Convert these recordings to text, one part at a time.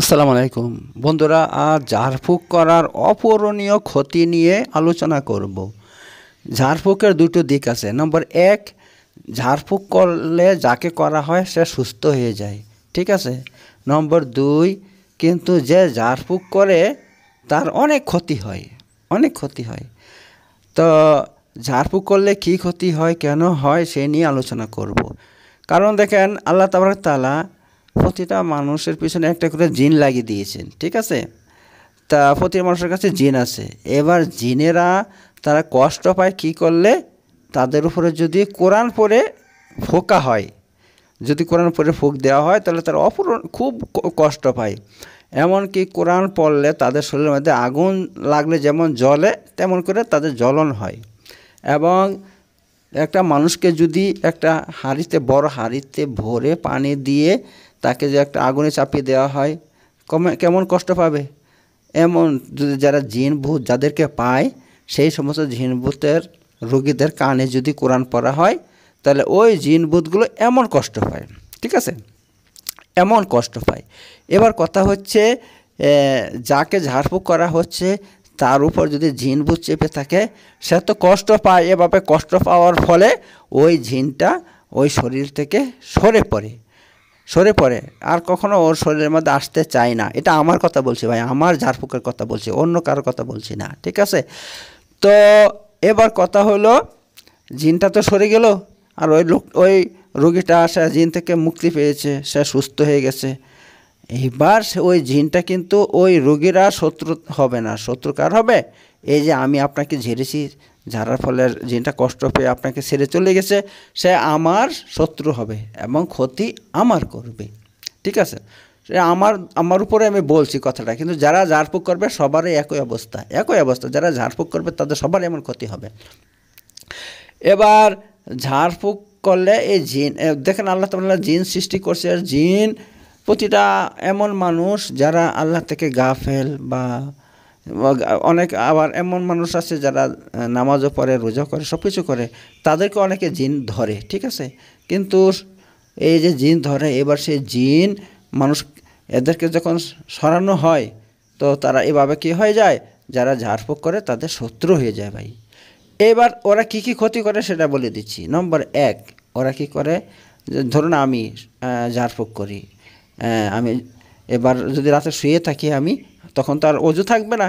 আসসালামু আলাইকুম বন্ধুরা আজ ঝাড়ফুঁক করার অপূরণীয় ক্ষতি নিয়ে আলোচনা করব ঝাড়ফুঁকের দুটো দিক আছে নম্বর এক ঝাড়ফুঁক করলে যাকে করা হয় সে সুস্থ হয়ে যায় ঠিক আছে নম্বর দুই কিন্তু যে ঝাড়ফুঁক করে তার অনেক ক্ষতি হয় অনেক ক্ষতি হয় তো ঝাড়ফুঁক করলে কি ক্ষতি হয় কেন হয় সে নিয়ে আলোচনা করব কারণ দেখেন আল্লাহ তাবরতালা প্রতিটা মানুষের পিছনে একটা করে জিন লাগিয়ে দিয়েছেন ঠিক আছে তা প্রতি মানুষের কাছে জিন আছে এবার জিনেরা তারা কষ্ট পায় কি করলে তাদের উপরে যদি কোরআন পড়ে ফোকা হয় যদি কোরআন পরে ফোক দেওয়া হয় তাহলে তারা অপূরণ খুব কষ্ট পায় এমনকি কোরআন পড়লে তাদের শরীরের মধ্যে আগুন লাগলে যেমন জলে তেমন করে তাদের জ্বলন হয় এবং একটা মানুষকে যদি একটা হাঁড়িতে বড় হাঁড়িতে ভরে পানি দিয়ে তাকে যে একটা আগুনে চাপিয়ে দেওয়া হয় কমে কেমন কষ্ট পাবে এমন যদি যারা জিন যাদেরকে পায় সেই সমস্ত জিন ভূতের রোগীদের কানে যদি কোরআন পড়া হয় তাহলে ওই জিন এমন কষ্ট পায় ঠিক আছে এমন কষ্ট পায় এবার কথা হচ্ছে যাকে ঝাড়ফুঁক করা হচ্ছে তার উপর যদি জিনভূত চেপে থাকে সে তো কষ্ট পায় এভাবে কষ্ট পাওয়ার ফলে ওই জিনটা ওই শরীর থেকে সরে পড়ে সরে পড়ে আর কখনো ওর শরীরের মধ্যে আসতে চায় না এটা আমার কথা বলছি ভাই আমার ঝাড়ফুকের কথা বলছি অন্য কারো কথা বলছি না ঠিক আছে তো এবার কথা হলো জিনটা তো সরে গেল আর ওই লোক ওই রোগীটা আসে জিন থেকে মুক্তি পেয়েছে সে সুস্থ হয়ে গেছে এইবার ওই জিনটা কিন্তু ওই রোগীরা শত্রু হবে না শত্রু কার হবে এই যে আমি আপনাকে ঝেড়েছি ঝাড়ার ফলে যেটা কষ্ট পেয়ে আপনাকে ছেড়ে চলে গেছে সে আমার শত্রু হবে এবং ক্ষতি আমার করবে ঠিক আছে সে আমার আমার উপরে আমি বলছি কথাটা কিন্তু যারা ঝাড়ফুঁক করবে সবারই একই অবস্থা একই অবস্থা যারা ঝাড়ফুঁক করবে তাদের সবার এমন ক্ষতি হবে এবার ঝাড়ফুঁক করলে এই জিন দেখেন আল্লাহ তাল্লাহ জিন সৃষ্টি করছে আর জিন প্রতিটা এমন মানুষ যারা আল্লাহ থেকে গাফেল বা অনেক আবার এমন মানুষ আছে যারা নামাজও পড়ে রোজা করে সব কিছু করে তাদেরকে অনেকে জিন ধরে ঠিক আছে কিন্তু এই যে জিন ধরে এবার সেই জিন মানুষ এদেরকে যখন সরানো হয় তো তারা এভাবে কি হয়ে যায় যারা ঝাড়ফুঁক করে তাদের শত্রু হয়ে যায় ভাই এবার ওরা কি কি ক্ষতি করে সেটা বলে দিচ্ছি নম্বর এক ওরা কি করে ধরুন আমি ঝাড়ফুঁক করি আমি এবার যদি রাতে শুয়ে থাকি আমি তখন তার অজু থাকবে না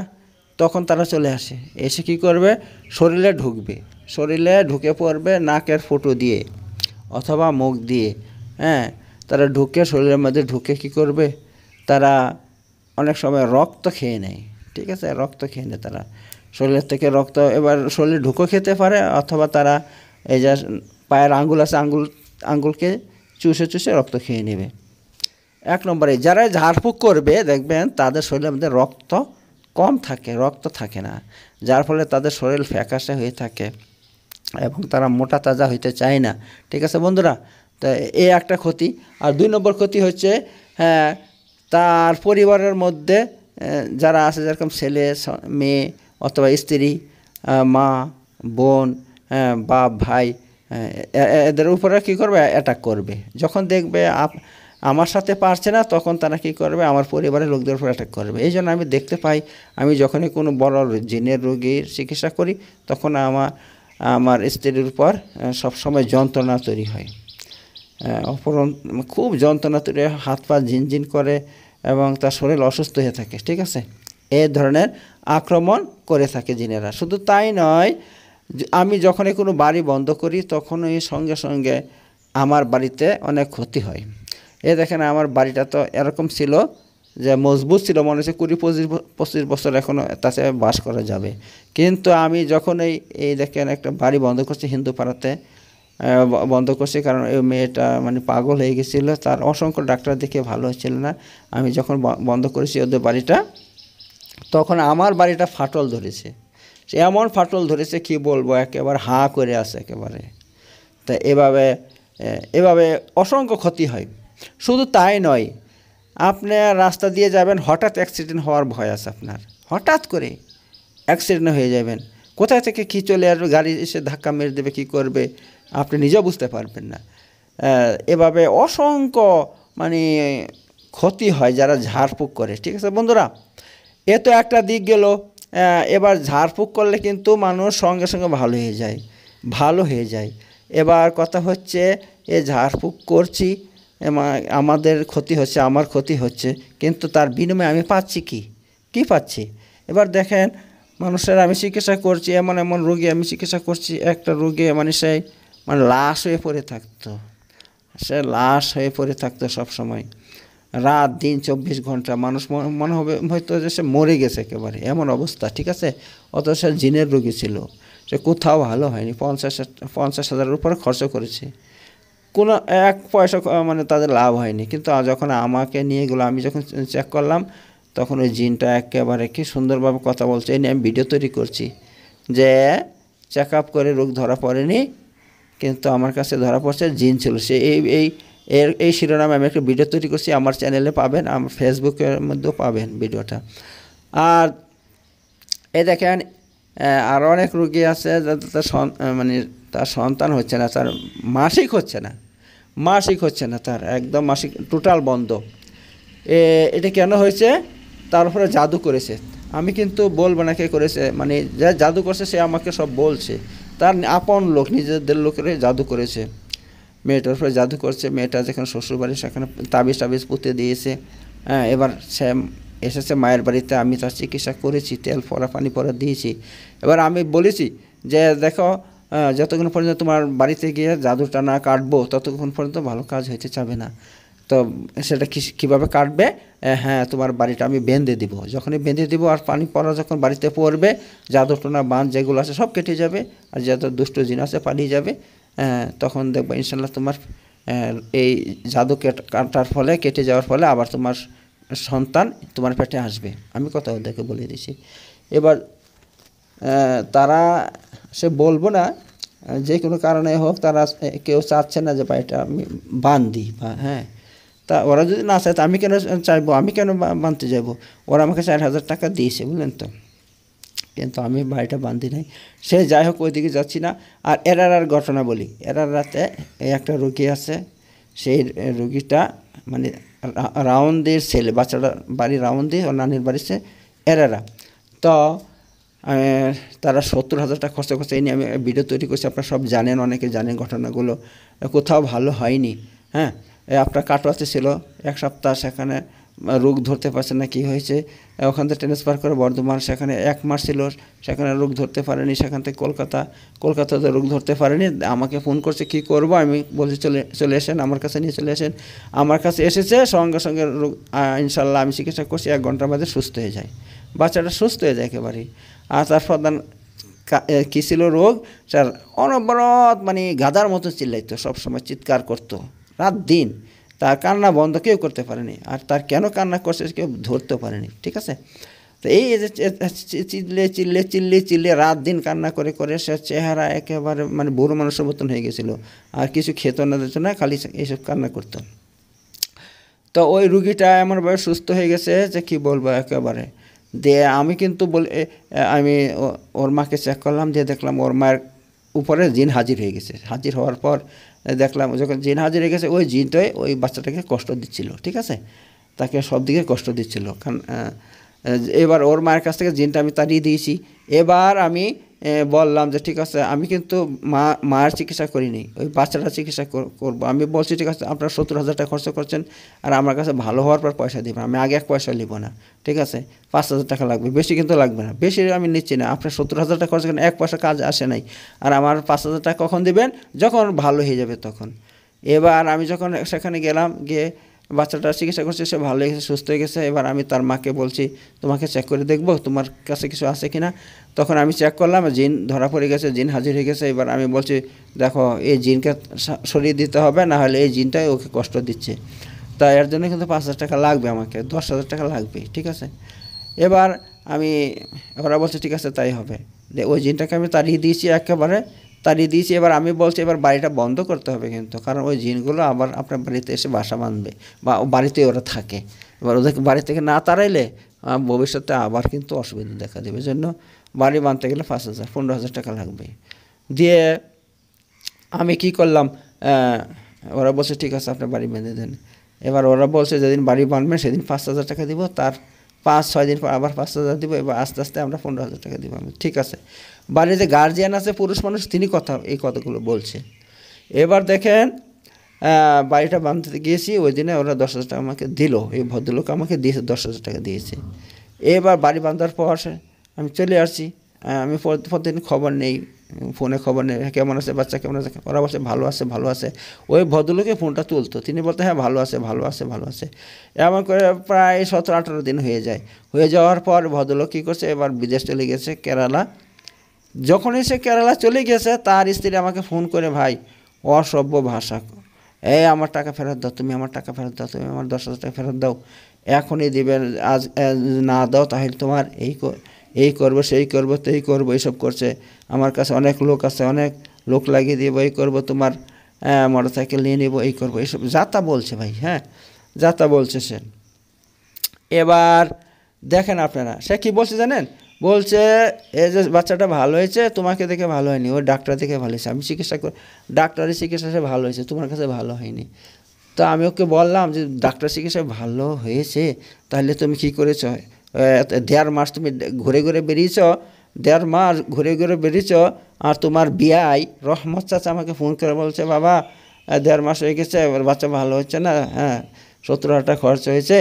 তখন তারা চলে আসে এসে কি করবে শরীরে ঢুকবে শরীরে ঢুকে পড়বে নাকের ফুটো দিয়ে অথবা মুখ দিয়ে হ্যাঁ তারা ঢুকে শরীরের মধ্যে ঢুকে কি করবে তারা অনেক সময় রক্ত খেয়ে নেয় ঠিক আছে রক্ত খেয়ে নেয় তারা শরীরের থেকে রক্ত এবার শরীরে ঢুকো খেতে পারে অথবা তারা এই যে পায়ের আঙ্গুল আছে আঙ্গুল আঙ্গুলকে চুষে চুষে রক্ত খেয়ে নেবে এক নম্বরে যারা ঝাড়ফুঁক করবে দেখবেন তাদের শরীরের মধ্যে রক্ত কম থাকে রক্ত থাকে না যার ফলে তাদের শরীর ফ্যাকাশে হয়ে থাকে এবং তারা মোটা তাজা হইতে চায় না ঠিক আছে বন্ধুরা তো এ একটা ক্ষতি আর দুই নম্বর ক্ষতি হচ্ছে হ্যাঁ তার পরিবারের মধ্যে যারা আছে যেরকম ছেলে মেয়ে অথবা স্ত্রী মা বোন হ্যাঁ, বাপ ভাই এদের উপরে কী করবে অ্যাটাক করবে যখন দেখবে আপ আমার সাথে পারছে না তখন তারা কী করবে আমার পরিবারের লোকদের উপর অ্যাটাক করবে এই জন্য আমি দেখতে পাই আমি যখনই কোনো বড় জিনের রোগীর চিকিৎসা করি তখন আমার আমার স্ত্রীর উপর সবসময় যন্ত্রণা তৈরি হয় অপরণ খুব যন্ত্রণা তৈরি হয় হাত পা ঝিনঝিন করে এবং তার শরীর অসুস্থ হয়ে থাকে ঠিক আছে এ ধরনের আক্রমণ করে থাকে জিনেরা শুধু তাই নয় আমি যখনই কোনো বাড়ি বন্ধ করি তখনই সঙ্গে সঙ্গে আমার বাড়িতে অনেক ক্ষতি হয় এ দেখেন আমার বাড়িটা তো এরকম ছিল যে মজবুত ছিল মনে হচ্ছে কুড়ি পঁচিশ পঁচিশ বছর এখনও তাতে বাস করা যাবে কিন্তু আমি যখন এই এই দেখেন একটা বাড়ি বন্ধ করছি হিন্দু পাড়াতে বন্ধ করছি কারণ এই মেয়েটা মানে পাগল হয়ে গেছিলো তার অসংখ্য ডাক্তার দেখে ভালো হচ্ছিল না আমি যখন বন্ধ করেছি ওদের বাড়িটা তখন আমার বাড়িটা ফাটল ধরেছে সে এমন ফাটল ধরেছে কি বলবো একেবারে হাঁ করে আছে একেবারে তা এভাবে এভাবে অসংখ্য ক্ষতি হয় শুধু তাই নয় আপনার রাস্তা দিয়ে যাবেন হঠাৎ অ্যাক্সিডেন্ট হওয়ার ভয় আছে আপনার হঠাৎ করে অ্যাক্সিডেন্ট হয়ে যাবেন কোথায় থেকে কী চলে আসবে গাড়ি এসে ধাক্কা মেরে দেবে কী করবে আপনি নিজেও বুঝতে পারবেন না এভাবে অসংখ্য মানে ক্ষতি হয় যারা ঝাড়ফুঁক করে ঠিক আছে বন্ধুরা এ তো একটা দিক গেল এবার ঝাড়ফুঁক করলে কিন্তু মানুষ সঙ্গে সঙ্গে ভালো হয়ে যায় ভালো হয়ে যায় এবার কথা হচ্ছে এ ঝাড়ফুঁক করছি আমাদের ক্ষতি হচ্ছে আমার ক্ষতি হচ্ছে কিন্তু তার বিনিময়ে আমি পাচ্ছি কি কি পাচ্ছি এবার দেখেন মানুষের আমি চিকিৎসা করছি এমন এমন রোগী আমি চিকিৎসা করছি একটা রোগী মানে সেই মানে লাশ হয়ে পড়ে থাকতো সে লাশ হয়ে পড়ে থাকতো সবসময় রাত দিন চব্বিশ ঘন্টা মানুষ মনে হবে হয়তো যে সে মরে গেছে একেবারে এমন অবস্থা ঠিক আছে অত সে জিনের রোগী ছিল সে কোথাও ভালো হয়নি পঞ্চাশ পঞ্চাশ হাজারের উপরে খরচ করেছে কোনো এক পয়সা মানে তাদের লাভ হয়নি কিন্তু যখন আমাকে নিয়ে এগুলো আমি যখন চেক করলাম তখন ওই জিনটা একেবারে কি সুন্দরভাবে কথা বলছে এই নিয়ে আমি ভিডিও তৈরি করছি যে চেক আপ করে রোগ ধরা পড়েনি কিন্তু আমার কাছে ধরা পড়ছে জিন ছিল সে এই এই এর এই শিরোনামে আমি একটা ভিডিও তৈরি করছি আমার চ্যানেলে পাবেন আমার ফেসবুকের মধ্যেও পাবেন ভিডিওটা আর এ দেখেন আরও অনেক রুগী আছে যাদের তার মানে তার সন্তান হচ্ছে না তার মাসিক হচ্ছে না মাসিক হচ্ছে না তার একদম মাসিক টোটাল বন্ধ এটা কেন হয়েছে তার উপরে জাদু করেছে আমি কিন্তু বলবো না কে করেছে মানে যা জাদু করছে সে আমাকে সব বলছে তার আপন লোক নিজেদের লোকের জাদু করেছে মেয়েটার উপরে জাদু করছে মেয়েটা যেখানে শ্বশুরবাড়ি সেখানে তাবিজ টাবিজ পুঁতে দিয়েছে হ্যাঁ এবার সে এসেছে মায়ের বাড়িতে আমি তার চিকিৎসা করেছি তেল পরা পানি পরা দিয়েছি এবার আমি বলেছি যে দেখো যতক্ষণ পর্যন্ত তোমার বাড়িতে গিয়ে জাদুটা না কাটবো ততক্ষণ পর্যন্ত ভালো কাজ হইতে চাবে না তো সেটা কীভাবে কাটবে হ্যাঁ তোমার বাড়িটা আমি বেঁধে দিব যখনই বেঁধে দিব আর পানি পড়া যখন বাড়িতে পড়বে জাদুটোনা বাঁধ যেগুলো আছে সব কেটে যাবে আর যত দুষ্ট জিন আছে পালিয়ে যাবে তখন দেখবো ইনশাল্লাহ তোমার এই জাদু কাটার ফলে কেটে যাওয়ার ফলে আবার তোমার সন্তান তোমার পেটে আসবে আমি কথা ওদেরকে বলে দিছি এবার তারা সে বলবো না যে কোনো কারণে হোক তারা কেউ চাচ্ছে না যে বাড়িটা আমি বান্ধি বা হ্যাঁ তা ওরা যদি না চায় তা আমি কেন চাইবো আমি কেন বাঁধতে যাবো ওরা আমাকে চার হাজার টাকা দিয়েছে বুঝলেন তো কিন্তু আমি বাড়িটা বাঁধি নাই সে যাই হোক ওইদিকে যাচ্ছি না আর এরারার ঘটনা বলি এরার রাতে এই একটা রুগী আছে সেই রুগীটা মানে রাউন্ডের ছেলে বাচ্চাটা বাড়ি রাউন্ডে ওর নানির বাড়ি সে এরারা তো তারা সত্তর হাজার টাকা খরচা করছে এই নিয়ে আমি ভিডিও তৈরি করছি আপনারা সব জানেন অনেকে জানেন ঘটনাগুলো কোথাও ভালো হয়নি হ্যাঁ আপনার কাটোয়াতে ছিল এক সপ্তাহ সেখানে রোগ ধরতে পারছে না কী হয়েছে ওখান থেকে ট্রান্সফার করে বর্ধমান সেখানে এক মাস ছিল সেখানে রোগ ধরতে পারেনি সেখান থেকে কলকাতা কলকাতাতে রোগ ধরতে পারেনি আমাকে ফোন করছে কি করব আমি বলছি চলে চলে এসেন আমার কাছে নিয়ে চলে এসেন আমার কাছে এসেছে সঙ্গে সঙ্গে রোগ ইনশাল্লাহ আমি চিকিৎসা করছি এক ঘন্টার মাঝে সুস্থ হয়ে যায় বাচ্চাটা সুস্থ হয়ে যায় একেবারেই আর প্রধান কী ছিল রোগ তার অনবরত মানে গাদার মতো চিল্লাইতো সবসময় চিৎকার করত রাত দিন তার কান্না বন্ধ কেউ করতে পারেনি আর তার কেন কান্না করছে কেউ ধরতেও পারেনি ঠিক আছে তো এই যে চিল্লে চিল্লে চিল্লে চিল্লে রাত দিন কান্না করে করে সে চেহারা একেবারে মানে বুড়ো মানুষের মতন হয়ে গেছিল আর কিছু খেত না দিত না খালি এইসব কান্না করত তো ওই রুগীটা এমনভাবে সুস্থ হয়ে গেছে যে কি বলবো একেবারে দিয়ে আমি কিন্তু বলে আমি ওর মাকে চেক করলাম দিয়ে দেখলাম ওর মায়ের উপরে জিন হাজির হয়ে গেছে হাজির হওয়ার পর দেখলাম যখন জিন হাজির হয়ে গেছে ওই জিনটাই ওই বাচ্চাটাকে কষ্ট দিচ্ছিল ঠিক আছে তাকে সব দিকে কষ্ট দিচ্ছিল কারণ এবার ওর মায়ের কাছ থেকে জিনটা আমি তাড়িয়ে দিয়েছি এবার আমি বললাম যে ঠিক আছে আমি কিন্তু মা মায়ের চিকিৎসা করিনি ওই বাচ্চাটা চিকিৎসা করব আমি বলছি ঠিক আছে আপনারা সত্তর হাজার টাকা খরচ করছেন আর আমার কাছে ভালো হওয়ার পর পয়সা দেবেন আমি আগে এক পয়সা নিব না ঠিক আছে পাঁচ হাজার টাকা লাগবে বেশি কিন্তু লাগবে না বেশি আমি নিচ্ছি না আপনার সত্তর হাজার টাকা খরচ করেন এক পয়সা কাজ আসে নাই আর আমার পাঁচ হাজার টাকা কখন দেবেন যখন ভালো হয়ে যাবে তখন এবার আমি যখন সেখানে গেলাম গিয়ে বাচ্চাটা চিকিৎসা করছে সে ভালো হয়ে গেছে সুস্থ হয়ে গেছে এবার আমি তার মাকে বলছি তোমাকে চেক করে দেখবো তোমার কাছে কিছু আছে কি না তখন আমি চেক করলাম জিন ধরা পড়ে গেছে জিন হাজির হয়ে গেছে এবার আমি বলছি দেখো এই জিনকে সরিয়ে দিতে হবে না হলে এই জিনটাই ওকে কষ্ট দিচ্ছে তা এর জন্য কিন্তু পাঁচ হাজার টাকা লাগবে আমাকে দশ হাজার টাকা লাগবে ঠিক আছে এবার আমি ওরা বলছে ঠিক আছে তাই হবে ওই জিনটাকে আমি তাড়িয়ে দিয়েছি একেবারে তাড়িয়ে দিয়েছি এবার আমি বলছি এবার বাড়িটা বন্ধ করতে হবে কিন্তু কারণ ওই জিনগুলো আবার আপনার বাড়িতে এসে বাসা বাঁধবে বা বাড়িতে ওরা থাকে এবার ওদেরকে বাড়ি থেকে না তাড়াইলে ভবিষ্যতে আবার কিন্তু অসুবিধা দেখা দেবে জন্য বাড়ি বাঁধতে গেলে পাঁচ হাজার পনেরো হাজার টাকা লাগবে দিয়ে আমি কি করলাম ওরা বলছে ঠিক আছে আপনার বাড়ি বেঁধে দেন এবার ওরা বলছে যেদিন বাড়ি বাঁধবেন সেদিন পাঁচ হাজার টাকা দিব তার পাঁচ ছয় দিন পর আবার পাঁচ হাজার দিব এবার আস্তে আস্তে আমরা পনেরো হাজার টাকা দিব ঠিক আছে বাড়িতে গার্জিয়ান আছে পুরুষ মানুষ তিনি কথা এই কথাগুলো বলছে এবার দেখেন বাড়িটা বাঁধতে গিয়েছি ওই দিনে ওরা দশ হাজার টাকা আমাকে দিল এই ভদ্রলোক আমাকে দিয়েছে দশ হাজার টাকা দিয়েছে এবার বাড়ি বাঁধার পর আমি চলে আসছি আমি প্রতিদিন খবর নেই ফোনে খবর নেই কেমন আছে বাচ্চা কেমন আছে ওরা বলছে ভালো আছে ভালো আছে ওই ভদ্রলোকে ফোনটা তুলতো তিনি বলতে হ্যাঁ ভালো আছে ভালো আছে ভালো আছে এমন করে প্রায় সতেরো আঠেরো দিন হয়ে যায় হয়ে যাওয়ার পর ভদ্রলোক কী করছে এবার বিদেশ চলে গেছে কেরালা যখনই সে কেরালা চলে গেছে তার স্ত্রী আমাকে ফোন করে ভাই অসভ্য ভাষা এই আমার টাকা ফেরত দাও তুমি আমার টাকা ফেরত দাও তুমি আমার দশ হাজার টাকা ফেরত দাও এখনই দিবেন আজ না দাও তাহলে তোমার এই এই করব সেই করব তেই করব এইসব করছে আমার কাছে অনেক লোক আছে অনেক লোক লাগিয়ে দিব এই করব তোমার মোটরসাইকেল নিয়ে নেবো এই করবো এইসব যাতা বলছে ভাই হ্যাঁ যাতা বলছে সে এবার দেখেন আপনারা সে কি বলছে জানেন বলছে এই যে বাচ্চাটা ভালো হয়েছে তোমাকে দেখে ভালো হয়নি ও ডাক্তার দেখে ভালো হয়েছে আমি চিকিৎসা করি ডাক্তারের চিকিৎসা সে ভালো হয়েছে তোমার কাছে ভালো হয়নি তো আমি ওকে বললাম যে ডাক্তার চিকিৎসা ভালো হয়েছে তাহলে তুমি কি করেছো দেড় মাস তুমি ঘুরে ঘুরে বেরিয়েছ দেড় মাস ঘুরে ঘুরে বেরিয়েছ আর তোমার বিয়াই রহমত চাচা আমাকে ফোন করে বলছে বাবা দেড় মাস হয়ে গেছে এবার বাচ্চা ভালো হচ্ছে না হ্যাঁ সত্তর হাজার খরচ হয়েছে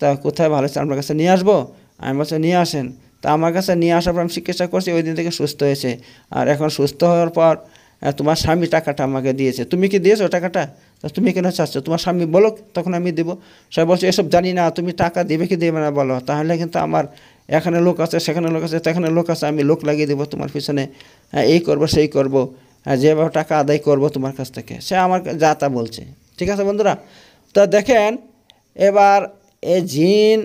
তা কোথায় ভালো হচ্ছে আপনার কাছে নিয়ে আসবো আমি বলছি নিয়ে আসেন তা আমার কাছে নিয়ে আসার পর আমি চিকিৎসা করছি ওই দিন থেকে সুস্থ হয়েছে আর এখন সুস্থ হওয়ার পর তোমার স্বামী টাকাটা আমাকে দিয়েছে তুমি কি দিয়েছো টাকাটা তা তুমি কেন চাচ্ছ তোমার স্বামী বলো তখন আমি দেবো সবাই বলছে এসব জানি না তুমি টাকা দেবে কি দেবে না বলো তাহলে কিন্তু আমার এখানে লোক আছে সেখানে লোক আছে সেখানে লোক আছে আমি লোক লাগিয়ে দেবো তোমার পিছনে হ্যাঁ, এই করব সেই করব হ্যাঁ, যেভাবে টাকা আদায় করব তোমার কাছ থেকে সে আমার যা তা বলছে ঠিক আছে বন্ধুরা তো দেখেন এবার এ জিন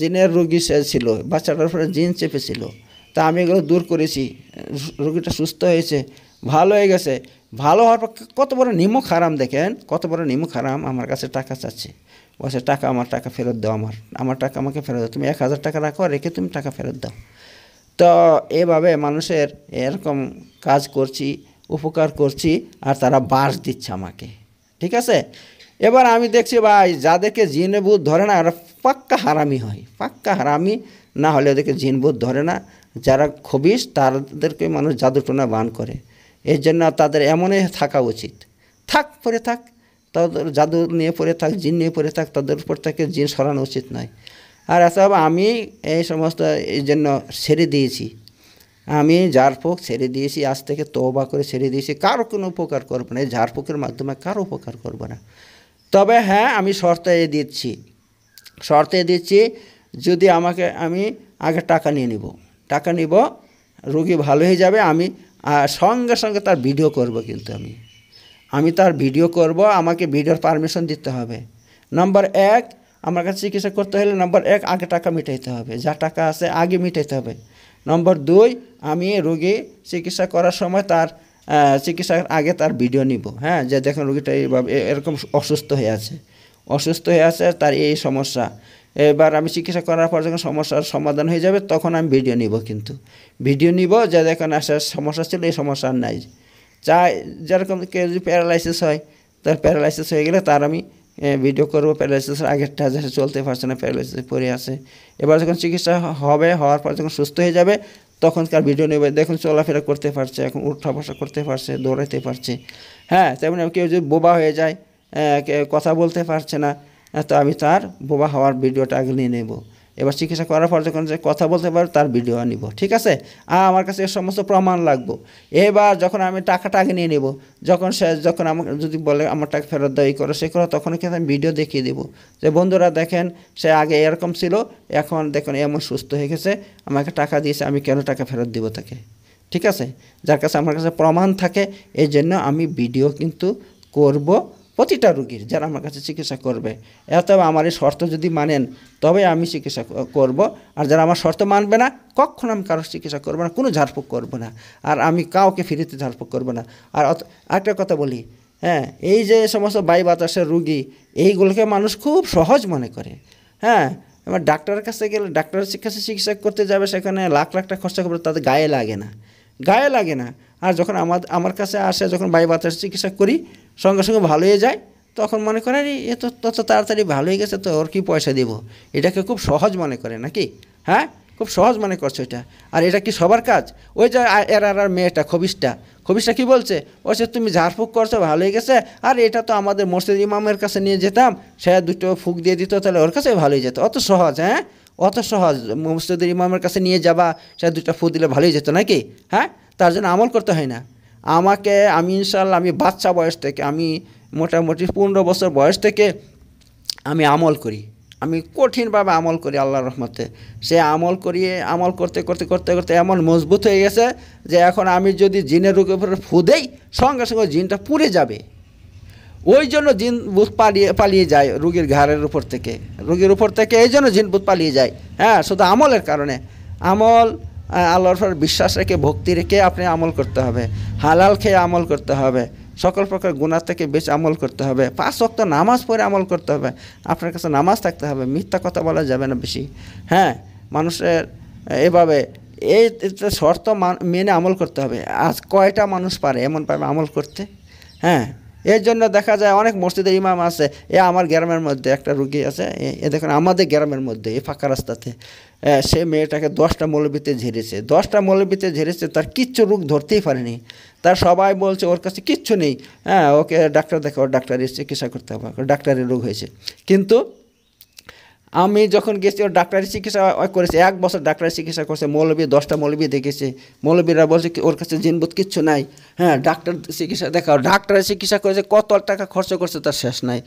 জিনের রুগী সে ছিল বাচ্চাটার উপরে জিন চেপেছিল তা আমি এগুলো দূর করেছি রুগীটা সুস্থ হয়েছে ভালো হয়ে গেছে ভালো হওয়ার পর কত বড় নিমুখ হারাম দেখেন কত বড় নিমুখ হারাম আমার কাছে টাকা চাচ্ছে বসে টাকা আমার টাকা ফেরত দাও আমার আমার টাকা আমাকে ফেরত দাও তুমি এক হাজার টাকা রাখো রেখে তুমি টাকা ফেরত দাও তো এভাবে মানুষের এরকম কাজ করছি উপকার করছি আর তারা বাস দিচ্ছে আমাকে ঠিক আছে এবার আমি দেখছি ভাই যাদেরকে জিনে ধরে না ওরা পাক্কা হারামি হয় পাক্কা হারামি না হলে ওদেরকে জিন ধরে না যারা খবিস তাদেরকে মানুষ জাদুটোনা বান করে এর জন্য তাদের এমনই থাকা উচিত থাক পরে থাক তাদের জাদু নিয়ে পড়ে থাক জিন নিয়ে পড়ে থাক তাদের উপর থেকে জিন সরানো উচিত নয় আর এসব আচ্ছা, আমি এই সমস্ত এই জন্য ছেড়ে দিয়েছি আমি ঝাড়ফুঁক ছেড়ে দিয়েছি আজ থেকে তোবা করে ছেড়ে দিয়েছি কারো কোনো উপকার করবো না এই ঝাড়ফুঁকের মাধ্যমে কারো উপকার করবো না তবে হ্যাঁ আমি শর্তে দিচ্ছি শর্তে দিচ্ছি যদি আমাকে আমি আগে টাকা নিয়ে নিব টাকা নিব রুগী ভালো হয়ে যাবে আমি আর সঙ্গে সঙ্গে তার ভিডিও করব কিন্তু আমি আমি তার ভিডিও করব আমাকে ভিডিওর পারমিশন দিতে হবে নাম্বার এক আমার কাছে চিকিৎসা করতে হলে নম্বর এক আগে টাকা মিটাইতে হবে যা টাকা আছে আগে মিটাইতে হবে নম্বর দুই আমি রোগী চিকিৎসা করার সময় তার চিকিৎসার আগে তার ভিডিও নিব হ্যাঁ যে দেখেন রোগীটা এইভাবে এরকম অসুস্থ হয়ে আছে অসুস্থ হয়ে আছে তার এই সমস্যা এবার আমি চিকিৎসা করার পর যখন সমস্যার সমাধান হয়ে যাবে তখন আমি ভিডিও নিব কিন্তু ভিডিও নিব যা দেখেন আসার সমস্যা ছিল এই সমস্যা আর নাই চা যেরকম কেউ যদি প্যারালাইসিস হয় তার প্যারালাইসিস হয়ে গেলে তার আমি ভিডিও করবো প্যারালাইসিসের আগেরটা যাতে চলতে পারছে না প্যারালাইসিস পড়ে আছে এবার যখন চিকিৎসা হবে হওয়ার পর যখন সুস্থ হয়ে যাবে তখনকার ভিডিও নেবে দেখুন চলাফেরা করতে পারছে এখন উঠা বসা করতে পারছে দৌড়াইতে পারছে হ্যাঁ তেমনি কেউ যদি বোবা হয়ে যায় কথা বলতে পারছে না তো আমি তার বোবা হওয়ার ভিডিওটা আগে নিয়ে নেব এবার চিকিৎসা করার পর যখন যে কথা বলতে পারো তার ভিডিও নিব ঠিক আছে আর আমার কাছে এর সমস্ত প্রমাণ লাগবো এবার যখন আমি টাকাটা আগে নিয়ে নেব যখন সে যখন আমাকে যদি বলে আমার টাকা ফেরত দেয় করো সে করো তখন কিন্তু আমি ভিডিও দেখিয়ে দেবো যে বন্ধুরা দেখেন সে আগে এরকম ছিল এখন দেখুন এমন সুস্থ হয়ে গেছে আমাকে টাকা দিয়েছে আমি কেন টাকা ফেরত দেবো তাকে ঠিক আছে যার কাছে আমার কাছে প্রমাণ থাকে এই জন্য আমি ভিডিও কিন্তু করব প্রতিটা রুগীর যারা আমার কাছে চিকিৎসা করবে এত আমার এই শর্ত যদি মানেন তবে আমি চিকিৎসা করব আর যারা আমার শর্ত মানবে না কখনো আমি কারোর চিকিৎসা করবো না কোনো ঝাড়ফুঁক করবো না আর আমি কাউকে ফিরিতে ঝাড়ফুঁক করবো না আর একটা কথা বলি হ্যাঁ এই যে সমস্ত বায়ু বাতাসের রুগী এইগুলোকে মানুষ খুব সহজ মনে করে হ্যাঁ এবার ডাক্তারের কাছে গেলে ডাক্তারের কাছে চিকিৎসা করতে যাবে সেখানে লাখ লাখ টাকা খরচা করবে তাদের গায়ে লাগে না গায়ে লাগে না আর যখন আমার আমার কাছে আসে যখন বাই বাতাস চিকিৎসা করি সঙ্গে সঙ্গে ভালো হয়ে যায় তখন মনে করে আরে এ তো তত তাড়াতাড়ি ভালো হয়ে গেছে তো ওর কি পয়সা দেবো এটাকে খুব সহজ মনে করে নাকি হ্যাঁ খুব সহজ মনে করছে ওইটা আর এটা কি সবার কাজ ওই যে এর আর আর মেয়েটা খবিসটা খবিসটা কী বলছে ও সে তুমি ঝাড়ফুঁক করছো ভালো হয়ে গেছে আর এটা তো আমাদের মোর্শিদ ইমামের কাছে নিয়ে যেতাম সে দুটো ফুক দিয়ে দিত তাহলে ওর কাছে ভালোই যেত অত সহজ হ্যাঁ অত সহজ মসজিদের ইমামের কাছে নিয়ে যাবা সে দুটো ফুক দিলে ভালোই যেত নাকি হ্যাঁ তার জন্য আমল করতে হয় না আমাকে আমি ইনশাল্লাহ আমি বাচ্চা বয়স থেকে আমি মোটামুটি পনেরো বছর বয়স থেকে আমি আমল করি আমি কঠিনভাবে আমল করি আল্লাহর রহমতে সে আমল করিয়ে আমল করতে করতে করতে করতে এমন মজবুত হয়ে গেছে যে এখন আমি যদি জিনের রোগের উপরে ফুদেই সঙ্গে সঙ্গে জিনটা পুড়ে যাবে ওই জন্য জিন বুধ পালিয়ে পালিয়ে যায় রুগীর ঘাড়ের উপর থেকে রুগীর উপর থেকে এই জন্য জিন বুধ পালিয়ে যায় হ্যাঁ শুধু আমলের কারণে আমল আল্লাহর ফর বিশ্বাস রেখে ভক্তি রেখে আপনি আমল করতে হবে হালাল খেয়ে আমল করতে হবে সকল প্রকার গুণা থেকে বেশ আমল করতে হবে পাঁচ অক্ত নামাজ পড়ে আমল করতে হবে আপনার কাছে নামাজ থাকতে হবে মিথ্যা কথা বলা যাবে না বেশি হ্যাঁ মানুষের এভাবে এই শর্ত মেনে আমল করতে হবে আজ কয়টা মানুষ পারে এমন পাবে আমল করতে হ্যাঁ এর জন্য দেখা যায় অনেক মসজিদের ইমাম আছে এ আমার গ্রামের মধ্যে একটা রুগী আছে এ দেখুন আমাদের গ্রামের মধ্যে এই ফাঁকা রাস্তাতে সে মেয়েটাকে দশটা মৌলবীতে ঝেড়েছে দশটা মৌলবীতে ঝেড়েছে তার কিচ্ছু রোগ ধরতেই পারেনি তার সবাই বলছে ওর কাছে কিচ্ছু নেই হ্যাঁ ওকে ডাক্তার দেখো ডাক্তারের চিকিৎসা করতে হবে ডাক্তারের রোগ হয়েছে কিন্তু আমি যখন গেছি ওর ডাক্তারি চিকিৎসা করেছে এক বছর ডাক্তারের চিকিৎসা করেছে মৌলবী দশটা মৌলবী দেখেছে মৌলবীরা বলছে ওর কাছে জিনবুত কিচ্ছু নাই হ্যাঁ ডাক্তার চিকিৎসা দেখাও ডাক্তারের চিকিৎসা করেছে কত টাকা খরচ করছে তার শেষ নাই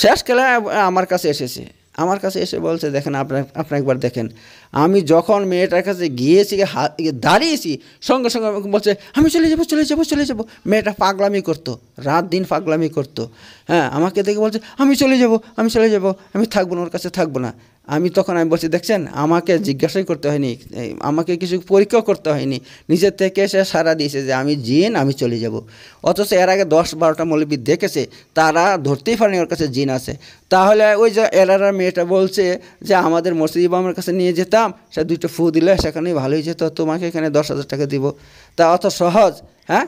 শেষ শেষকালে আমার কাছে এসেছে আমার কাছে এসে বলছে দেখেন আপনার আপনি একবার দেখেন আমি যখন মেয়েটার কাছে গিয়েছি দাঁড়িয়েছি সঙ্গে সঙ্গে বলছে আমি চলে যাবো চলে যাবো চলে যাবো মেয়েটা পাগলামি করতো রাত দিন পাগলামি করতো হ্যাঁ আমাকে দেখে বলছে আমি চলে যাব আমি চলে যাব আমি থাকবো না ওর কাছে থাকবো না আমি তখন আমি বলছি দেখছেন আমাকে জিজ্ঞাসাই করতে হয়নি আমাকে কিছু পরীক্ষা করতে হয়নি নিজের থেকে সে সারা দিয়েছে যে আমি জিন আমি চলে যাব অথচ এর আগে দশ বারোটা মৌলবি দেখেছে তারা ধরতেই পারেনি ওর কাছে জিন আছে তাহলে ওই যে এলারার মেয়েটা বলছে যে আমাদের মসজিদ ইমামের কাছে নিয়ে যেতাম সে দুইটা ফু দিলে সেখানেই ভালোই যেত তোমাকে এখানে দশ হাজার টাকা দিব তা অত সহজ হ্যাঁ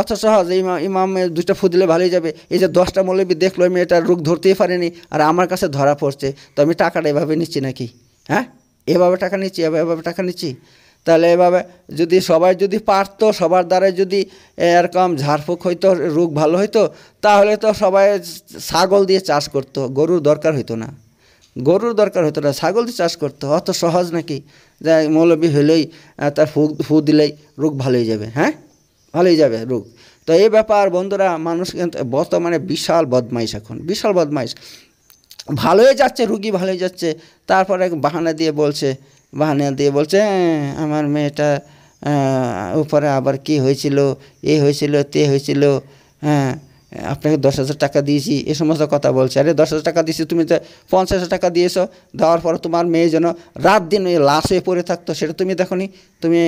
আচ্ছা সহজ এই ইমাম দুটা ফু দিলে ভালোই যাবে এই যে দশটা মৌলবি দেখলো আমি এটা রোগ ধরতেই পারিনি আর আমার কাছে ধরা পড়ছে তো আমি টাকাটা এভাবে নিচ্ছি নাকি হ্যাঁ এভাবে টাকা নিচ্ছি এভাবে টাকা নিচ্ছি তাহলে এভাবে যদি সবাই যদি পারত সবার দ্বারা যদি এরকম ঝাড়ফুঁক হইতো রোগ ভালো হইতো তাহলে তো সবাই ছাগল দিয়ে চাষ করতো গরুর দরকার হইতো না গরুর দরকার হতো না ছাগল দিয়ে চাষ করতো অত সহজ নাকি যে মৌলবি হলেই তার ফু ফু দিলেই রোগ ভালো হয়ে যাবে হ্যাঁ ভালোই যাবে রোগ তো এই ব্যাপার বন্ধুরা মানুষ কিন্তু বর্তমানে বিশাল বদমাইশ এখন বিশাল বদমাইশ ভালোই যাচ্ছে রুগী ভালোই যাচ্ছে তারপরে বাহানা দিয়ে বলছে বাহানা দিয়ে বলছে আমার মেয়েটা উপরে আবার কি হয়েছিল এ হয়েছিল তে হয়েছিল হ্যাঁ আপনাকে দশ হাজার টাকা দিয়েছি এ সমস্ত কথা বলছে আরে দশ হাজার টাকা দিয়েছি তুমি তো পঞ্চাশ হাজার টাকা দিয়েছো দেওয়ার পর তোমার মেয়ে যেন রাত দিন লাশ হয়ে পড়ে থাকতো সেটা তুমি দেখো তুমি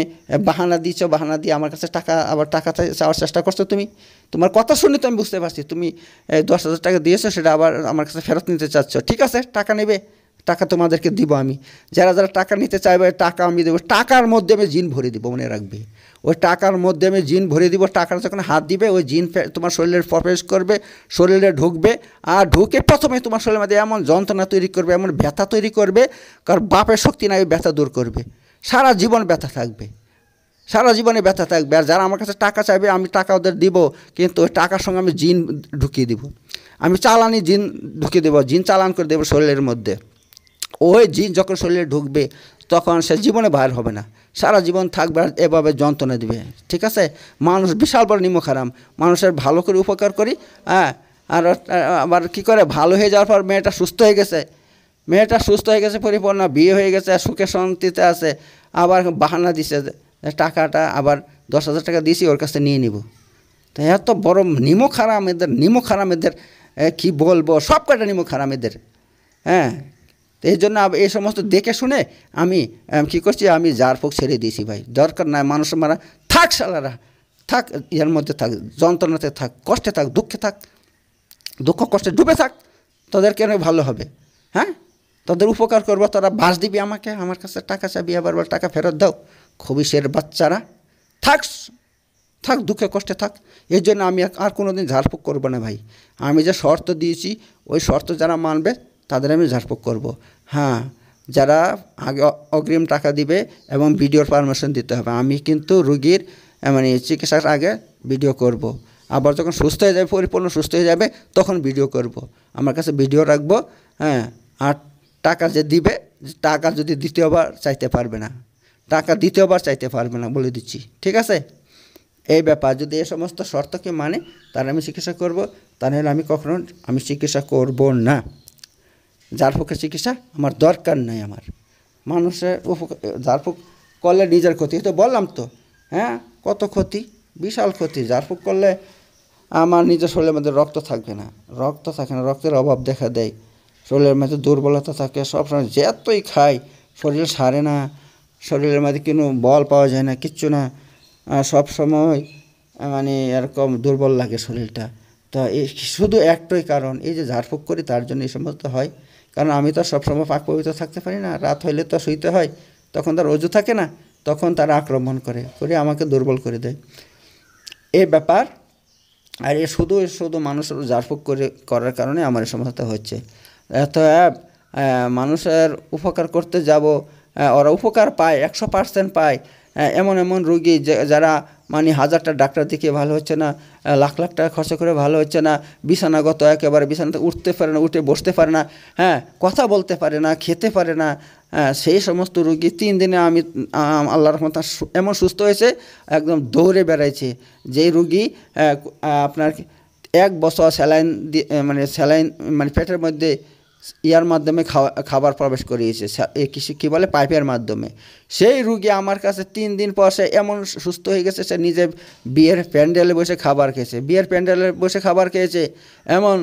বাহানা দিয়েছ বাহানা দিয়ে আমার কাছে টাকা আবার টাকা চাওয়ার চেষ্টা করছো তুমি তোমার কথা শুনে তো আমি বুঝতে পারছি তুমি দশ হাজার টাকা দিয়েছো সেটা আবার আমার কাছে ফেরত নিতে চাচ্ছ ঠিক আছে টাকা নেবে টাকা তোমাদেরকে দিব আমি যারা যারা টাকা নিতে চাইবে টাকা আমি দেবো টাকার মধ্যে আমি জিন ভরে দিব মনে রাখবে ওই টাকার মধ্যে আমি জিন ভরে দিব টাকাটা যখন হাত দিবে ওই জিন তোমার শরীরে প্রবেশ করবে শরীরে ঢুকবে আর ঢুকে প্রথমে তোমার শরীরের মধ্যে এমন যন্ত্রণা তৈরি করবে এমন ব্যথা তৈরি করবে কার বাপের শক্তি না ওই ব্যথা দূর করবে সারা জীবন ব্যথা থাকবে সারা জীবনে ব্যথা থাকবে আর যারা আমার কাছে টাকা চাইবে আমি টাকা ওদের দিব কিন্তু ওই টাকার সঙ্গে আমি জিন ঢুকিয়ে দিব আমি চালানি জিন ঢুকিয়ে দেবো জিন চালান করে দেবো শরীরের মধ্যে ওই জিন যখন শরীরে ঢুকবে তখন সে জীবনে বাইর হবে না সারা জীবন থাকবে এভাবে যন্ত্রণা দেবে ঠিক আছে মানুষ বিশাল বড় নিমক খারাম মানুষের ভালো করে উপকার করি হ্যাঁ আর আবার কী করে ভালো হয়ে যাওয়ার পর মেয়েটা সুস্থ হয়ে গেছে মেয়েটা সুস্থ হয়ে গেছে পরিপূর্ণ বিয়ে হয়ে গেছে সুখে শান্তিতে আছে আবার বাহানা দিছে টাকাটা আবার দশ হাজার টাকা দিয়েছি ওর কাছে নিয়ে নিব তো এত বড় নিমক খারাম এদের নিমক খারাম এদের কী বলবো সব কটা নিমক খারাম এদের হ্যাঁ তো এই জন্য এই সমস্ত দেখে শুনে আমি কী করছি আমি জারফুক ছেড়ে দিয়েছি ভাই দরকার নাই মানুষ মারা থাক সালারা থাক ইয়ার মধ্যে থাক যন্ত্রণাতে থাক কষ্টে থাক দুঃখে থাক দুঃখ কষ্টে ডুবে থাক তাদেরকে অনেক ভালো হবে হ্যাঁ তাদের উপকার করবো তারা বাস দিবি আমাকে আমার কাছে টাকা চাবি আবার টাকা ফেরত দাও খুবই সের বাচ্চারা থাক থাক দুঃখে কষ্টে থাক এর জন্য আমি আর কোনো দিন ঝাড়ফুঁক করবো না ভাই আমি যে শর্ত দিয়েছি ওই শর্ত যারা মানবে তাদের আমি ঝাড়ফুঁক করব। হ্যাঁ যারা আগে অগ্রিম টাকা দিবে এবং ভিডিওর পারমিশন দিতে হবে আমি কিন্তু রুগীর মানে চিকিৎসার আগে ভিডিও করব। আবার যখন সুস্থ হয়ে যাবে পরিপূর্ণ সুস্থ হয়ে যাবে তখন ভিডিও করব। আমার কাছে ভিডিও রাখবো হ্যাঁ আর টাকা যে দিবে টাকা যদি দ্বিতীয়বার চাইতে পারবে না টাকা দ্বিতীয়বার চাইতে পারবে না বলে দিচ্ছি ঠিক আছে এই ব্যাপার যদি এ সমস্ত শর্তকে মানে তাহলে আমি চিকিৎসা করব তাহলে আমি কখনো আমি চিকিৎসা করব না যার পক্ষে চিকিৎসা আমার দরকার নাই আমার মানুষের যার পক্ষ করলে নিজের ক্ষতি তো বললাম তো হ্যাঁ কত ক্ষতি বিশাল ক্ষতি যার পক্ষ করলে আমার নিজের শরীরের মধ্যে রক্ত থাকবে না রক্ত থাকে না রক্তের অভাব দেখা দেয় শরীরের মধ্যে দুর্বলতা থাকে সবসময় যেতই খাই শরীর সারে না শরীরের মধ্যে কোনো বল পাওয়া যায় না কিচ্ছু না সব সময় মানে এরকম দুর্বল লাগে শরীরটা তো এই শুধু একটাই কারণ এই যে ঝাড়ফুঁক করি তার জন্য এই সমস্ত হয় কারণ আমি তো সবসময় পাক পবিত্র থাকতে পারি না রাত হইলে তো শুইতে হয় তখন তার অজু থাকে না তখন তারা আক্রমণ করে করে আমাকে দুর্বল করে দেয় এই ব্যাপার আর এ শুধু শুধু মানুষের জারফুক করে করার কারণে আমার এই সমস্যাটা হচ্ছে এত অ্যাপ মানুষের উপকার করতে যাব ওরা উপকার পায় একশো পার্সেন্ট পায় এমন এমন রুগী যারা মানে হাজারটা ডাক্তার দেখিয়ে ভালো হচ্ছে না লাখ লাখ টাকা খরচা করে ভালো হচ্ছে না বিছানাগত একেবারে বিছানাতে উঠতে পারে না উঠে বসতে পারে না হ্যাঁ কথা বলতে পারে না খেতে পারে না হ্যাঁ সেই সমস্ত রুগী তিন দিনে আমি আল্লাহ রহমত এমন সুস্থ হয়েছে একদম দৌড়ে বেড়াইছে যে রুগী আপনার এক বছর স্যালাইন মানে স্যালাইন মানে পেটের মধ্যে ইয়ার মাধ্যমে খাওয়া খাবার প্রবেশ করিয়েছে কৃষি কী বলে পাইপের মাধ্যমে সেই রুগী আমার কাছে তিন দিন পর সে এমন সুস্থ হয়ে গেছে সে নিজে বিয়ের প্যান্ডেলে বসে খাবার খেয়েছে বিয়ের প্যান্ডেলে বসে খাবার খেয়েছে এমন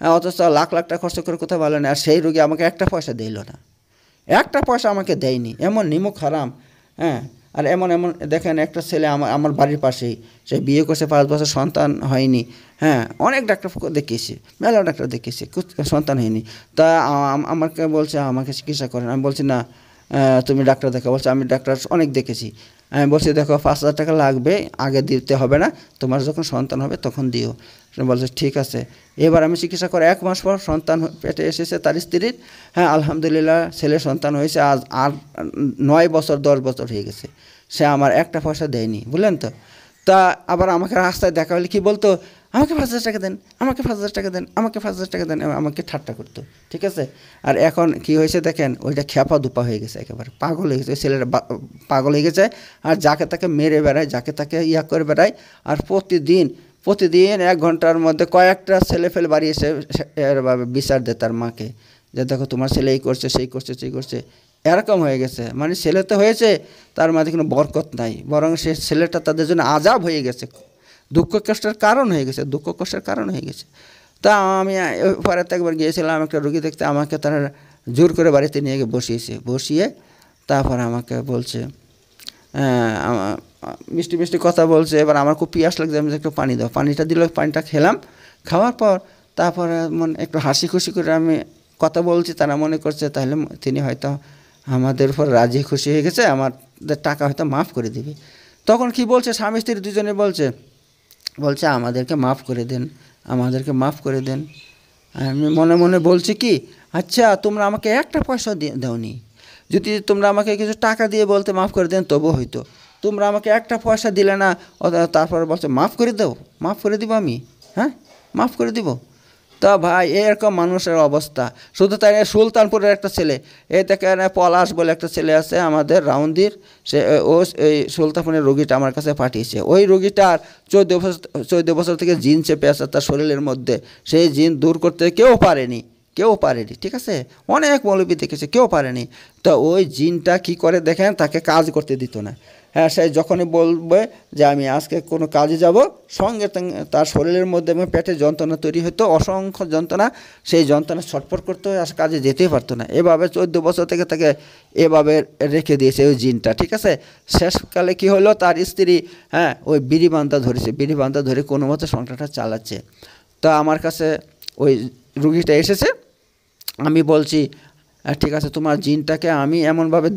হ্যাঁ, অথচ লাখ লাখ টাকা খরচ করে কোথাও ভালো না আর সেই রুগী আমাকে একটা পয়সা দিল না একটা পয়সা আমাকে দেয়নি এমন নিমুখ হারাম হ্যাঁ আর এমন এমন দেখেন একটা ছেলে আমার আমার বাড়ির পাশেই সে বিয়ে করছে পাঁচ বছর সন্তান হয়নি হ্যাঁ অনেক ডাক্তার দেখিয়েছি মেলা ডাক্তার দেখিয়েছি সন্তান হয়নি তা আমাকে বলছে আমাকে চিকিৎসা করেন আমি বলছি না তুমি ডাক্তার দেখো বলছে আমি ডাক্তার অনেক দেখেছি আমি বলছি দেখো পাঁচ হাজার টাকা লাগবে আগে দিতে হবে না তোমার যখন সন্তান হবে তখন দিও বলছে ঠিক আছে এবার আমি চিকিৎসা করে এক মাস পর সন্তান পেটে এসেছে তার স্ত্রীর হ্যাঁ আলহামদুলিল্লাহ ছেলে সন্তান হয়েছে আজ আর নয় বছর দশ বছর হয়ে গেছে সে আমার একটা পয়সা দেয়নি বুঝলেন তো তা আবার আমাকে রাস্তায় দেখা হলে কি বলতো আমাকে পাঁচ হাজার টাকা দেন আমাকে পাঁচ হাজার টাকা দেন আমাকে পাঁচ হাজার টাকা দেন আমাকে ঠাট্টা করতো ঠিক আছে আর এখন কি হয়েছে দেখেন ওইটা খেপা দুপা হয়ে গেছে একেবারে পাগল হয়ে গেছে ছেলেটা পাগল হয়ে গেছে আর যাকে তাকে মেরে বেড়ায় যাকে তাকে ইয়া করে বেড়ায় আর প্রতিদিন প্রতিদিন এক ঘন্টার মধ্যে কয়েকটা ছেলে ফেলে বাড়ি এসে বিচার দেয় তার মাকে যে দেখো তোমার ছেলে এই করছে সেই করছে সেই করছে এরকম হয়ে গেছে মানে ছেলে তো হয়েছে তার মাঝে কোনো বরকত নাই বরং সে ছেলেটা তাদের জন্য আজাব হয়ে গেছে দুঃখ কষ্টের কারণ হয়ে গেছে দুঃখ কষ্টের কারণ হয়ে গেছে তা আমি পরে তো একবার গিয়েছিলাম একটা রুগী দেখতে আমাকে তারা জোর করে বাড়িতে নিয়ে গিয়ে বসিয়েছে বসিয়ে তারপর আমাকে বলছে মিষ্টি মিষ্টি কথা বলছে এবার আমার খুব পিয়াস লাগছে আমি একটু পানি দাও পানিটা দিল পানিটা খেলাম খাওয়ার পর তারপরে মনে একটু হাসি খুশি করে আমি কথা বলছি তারা মনে করছে তাহলে তিনি হয়তো আমাদের উপর রাজি খুশি হয়ে গেছে আমাদের টাকা হয়তো মাফ করে দিবে তখন কি বলছে স্বামী স্ত্রী দুজনে বলছে বলছে আমাদেরকে মাফ করে দেন আমাদেরকে মাফ করে দেন আমি মনে মনে বলছি কি আচ্ছা তোমরা আমাকে একটা পয়সা দিয়ে দাওনি যদি তোমরা আমাকে কিছু টাকা দিয়ে বলতে মাফ করে দেন তবু হয়তো তোমরা আমাকে একটা পয়সা দিলে না তারপরে বলছে মাফ করে দেবো মাফ করে দিব আমি হ্যাঁ মাফ করে দিব তা ভাই এরকম মানুষের অবস্থা শুধু তাই সুলতানপুরের একটা ছেলে এ থেকে পলাশ বলে একটা ছেলে আছে আমাদের রাউন্দির সে ও এই সুলতানপুরের রুগীটা আমার কাছে পাঠিয়েছে ওই রুগীটার চৌদ্দ বছর চৌদ্দ বছর থেকে জিন চেপে আছে তার শরীরের মধ্যে সেই জিন দূর করতে কেউ পারেনি কেউ পারেনি ঠিক আছে অনেক মৌলবী দেখেছে কেউ পারেনি তো ওই জিনটা কি করে দেখেন তাকে কাজ করতে দিত না হ্যাঁ সে যখনই বলবে যে আমি আজকে কোনো কাজে যাব সঙ্গে তার শরীরের মধ্যে এবং পেটে যন্ত্রণা তৈরি হতো অসংখ্য যন্ত্রণা সেই যন্ত্রণা ছটফট করতে আর কাজে যেতেই পারতো না এভাবে চোদ্দ বছর থেকে তাকে এভাবে রেখে দিয়েছে ওই জিনটা ঠিক আছে শেষকালে কি হলো তার স্ত্রী হ্যাঁ ওই বিড়ি বান্ধা ধরেছে বিড়ি বান্ধা ধরে কোনো মতো সংসারটা চালাচ্ছে তা আমার কাছে ওই রুগীটা এসেছে আমি বলছি ঠিক আছে তোমার জিনটাকে আমি এমনভাবে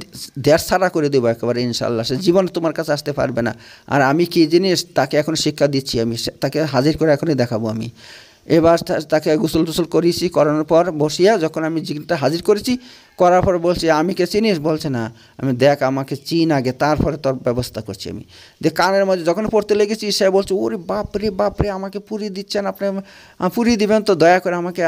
দেড়সারা করে দেবো একেবারে ইনশাল্লাহ সে জীবন তোমার কাছে আসতে পারবে না আর আমি কি জিনিস তাকে এখন শিক্ষা দিচ্ছি আমি তাকে হাজির করে এখনই দেখাবো আমি এবার তাকে গোসল টুসল করিয়েছি করানোর পর বসিয়া যখন আমি জিনটা হাজির করেছি করার পরে বলছি আমি কে চিনিস বলছে না আমি দেখ আমাকে চিন আগে তারপরে তোর ব্যবস্থা করছি আমি দিয়ে কানের মধ্যে যখন পড়তে লেগেছি সে বলছে ওরে বাপরে বাপরে আমাকে পুরিয়ে দিচ্ছেন আপনি পুরিয়ে দিবেন তো দয়া করে আমাকে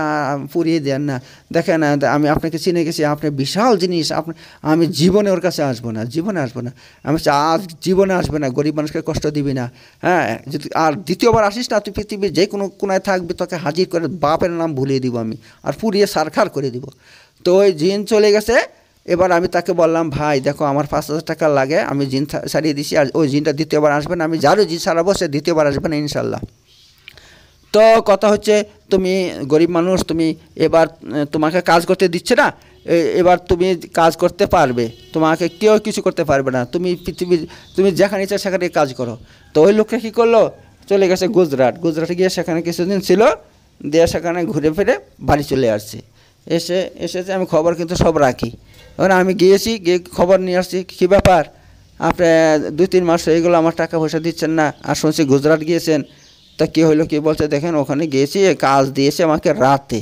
পুরিয়ে দেন না দেখেন আমি আপনাকে চিনে গেছি আপনি বিশাল জিনিস আপনি আমি জীবনে ওর কাছে আসবো না জীবনে আসবো না আমি আজ জীবনে আসবে না গরিব মানুষকে কষ্ট দিবি না হ্যাঁ যদি আর দ্বিতীয়বার আসিস না তুই পৃথিবীর যে কোনো কোনায় থাকবি তোকে হাজির করে বাপের নাম ভুলিয়ে দিব আমি আর পুরিয়ে সারখার করে দিব তো ওই জিন চলে গেছে এবার আমি তাকে বললাম ভাই দেখো আমার পাঁচ হাজার টাকা লাগে আমি জিন সারিয়ে দিছি আর ওই জিনটা দ্বিতীয়বার আসবে না আমি যারও জিন সারাবো সে দ্বিতীয়বার আসবে না ইনশাল্লাহ তো কথা হচ্ছে তুমি গরিব মানুষ তুমি এবার তোমাকে কাজ করতে দিচ্ছে না এবার তুমি কাজ করতে পারবে তোমাকে কেউ কিছু করতে পারবে না তুমি পৃথিবীর তুমি যেখানে ইচ্ছা সেখানে কাজ করো তো ওই লোকটা কী করলো চলে গেছে গুজরাট গুজরাটে গিয়ে সেখানে কিছুদিন ছিল দিয়ে সেখানে ঘুরে ফিরে বাড়ি চলে আসছে এসে এসেছে আমি খবর কিন্তু সব রাখি এখন আমি গিয়েছি গিয়ে খবর নিয়ে আসছি কী ব্যাপার আপনি দু তিন মাস হয়ে গেলো আমার টাকা পয়সা দিচ্ছেন না আর শুনছি গুজরাট গিয়েছেন তা কী হলো কী বলছে দেখেন ওখানে গিয়েছি কাজ দিয়েছে আমাকে রাতে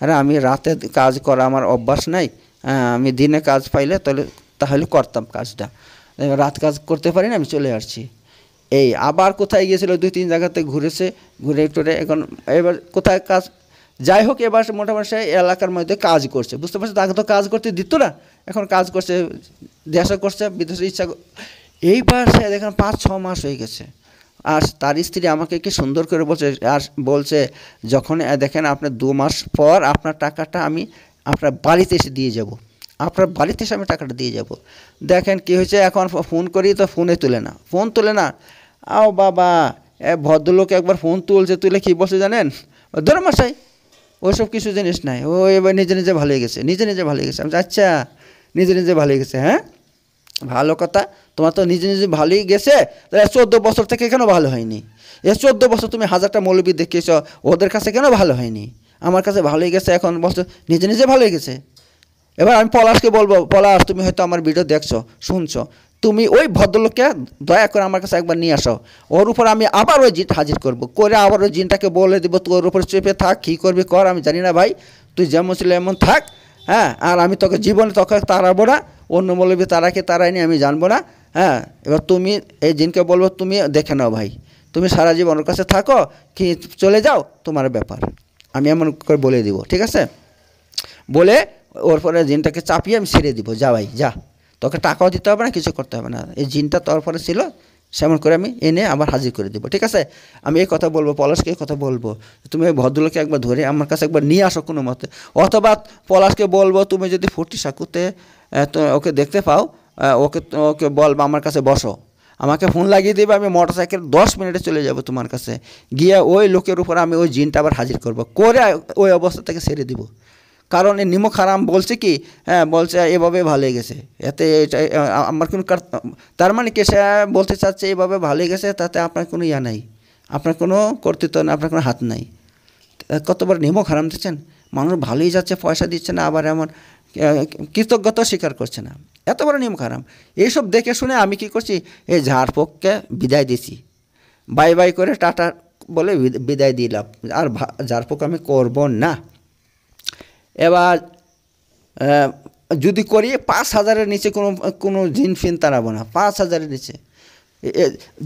আরে আমি রাতে কাজ করা আমার অভ্যাস নাই আমি দিনে কাজ পাইলে তাহলে তাহলে করতাম কাজটা রাত কাজ করতে পারি না আমি চলে আসছি এই আবার কোথায় গিয়েছিল দুই তিন জায়গাতে ঘুরেছে ঘুরে টুরে এখন এবার কোথায় কাজ যাই হোক এবার মোটামুটি এলাকার মধ্যে কাজ করছে বুঝতে পারছো তাকে তো কাজ করতে দিত না এখন কাজ করছে দেশে করছে বিদেশে ইচ্ছা এইবার সে দেখেন পাঁচ ছ মাস হয়ে গেছে আর তার স্ত্রী আমাকে কি সুন্দর করে বলছে আর বলছে যখন দেখেন আপনার দু মাস পর আপনার টাকাটা আমি আপনার বাড়িতে এসে দিয়ে যাব। আপনার বাড়িতে এসে আমি টাকাটা দিয়ে যাব। দেখেন কি হয়েছে এখন ফোন করি তো ফোনে তুলে না ফোন তুলে না আও বাবা এ ভদ্রলোক একবার ফোন তুলছে তুলে কি বলছে জানেন ধরো মশাই ওসব কিছু জিনিস নাই ও এবার নিজে নিজে ভালো হয়ে গেছে নিজে নিজে ভালো হয়ে গেছে আমি আচ্ছা নিজে নিজে ভালো হয়ে গেছে হ্যাঁ ভালো কথা তোমার তো নিজে নিজে ভালোই গেছে তাহলে চোদ্দো বছর থেকে কেন ভালো হয়নি এ চোদ্দো বছর তুমি হাজারটা মৌলবী দেখিয়েছ ওদের কাছে কেন ভালো হয়নি আমার কাছে ভালোই গেছে এখন বছর নিজে নিজে ভালোই গেছে এবার আমি পলাশকে বলবো পলাশ তুমি হয়তো আমার ভিডিও দেখছো শুনছো তুমি ওই ভদ্রলোককে দয়া করে আমার কাছে একবার নিয়ে আসো ওর উপর আমি আবার ওই জিন হাজির করব করে আবার ওই জিনটাকে বলে দেবো ওর উপরে চেপে থাক কী করবি কর আমি জানি না ভাই তুই যেমন ছিল এমন থাক হ্যাঁ আর আমি তোকে জীবনে তোকে তাড়াবো না অন্য মৌলবী তারাকে নিয়ে আমি জানবো না হ্যাঁ এবার তুমি এই জিনকে বলবো তুমি দেখে নাও ভাই তুমি সারা জীবন ওর কাছে থাকো কি চলে যাও তোমার ব্যাপার আমি এমন করে বলে দিব ঠিক আছে বলে ওর পরে জিনটাকে চাপিয়ে আমি ছেড়ে দিব যা ভাই যা তোকে টাকাও দিতে হবে না কিছু করতে হবে না এই জিনটা তোর পরে ছিল সেমন করে আমি এনে আবার হাজির করে দেবো ঠিক আছে আমি এই কথা বলবো পলাশকে এই কথা বলবো তুমি ওই ভদ্রলোকে একবার ধরে আমার কাছে একবার নিয়ে আসো কোনো মতে অথবা পলাশকে বলবো তুমি যদি ফুটি সাকুতে ওকে দেখতে পাও ওকে ওকে বলবো আমার কাছে বসো আমাকে ফোন লাগিয়ে দেবে আমি মোটর সাইকেল দশ মিনিটে চলে যাব তোমার কাছে গিয়ে ওই লোকের উপর আমি ওই জিনটা আবার হাজির করব করে ওই অবস্থা থেকে ছেড়ে দেবো কারণ এই নিমক হারাম বলছে কি হ্যাঁ বলছে এভাবে ভালো গেছে এতে এটা আমার কোনো তার মানে কে সে বলতে চাচ্ছে এভাবে ভালো গেছে তাতে আপনার কোনো ইয়া নাই আপনার কোনো কর্তৃত্ব নেই আপনার কোনো হাত নাই কতবার নিমক হারাম দিচ্ছেন মানুষ ভালোই যাচ্ছে পয়সা দিচ্ছে না আবার এমন কৃতজ্ঞতা স্বীকার করছে না এত বড় নিয়ম খারাপ এইসব দেখে শুনে আমি কি করছি এই ঝাড়ফোঁককে বিদায় দিছি বাই বাই করে টাটা বলে বিদায় দিলাম আর ঝাড়ফোঁক আমি করব না এবার যদি করি পাঁচ হাজারের নিচে কোনো কোনো জিন ফিন তাড়াবো না পাঁচ হাজারের নিচে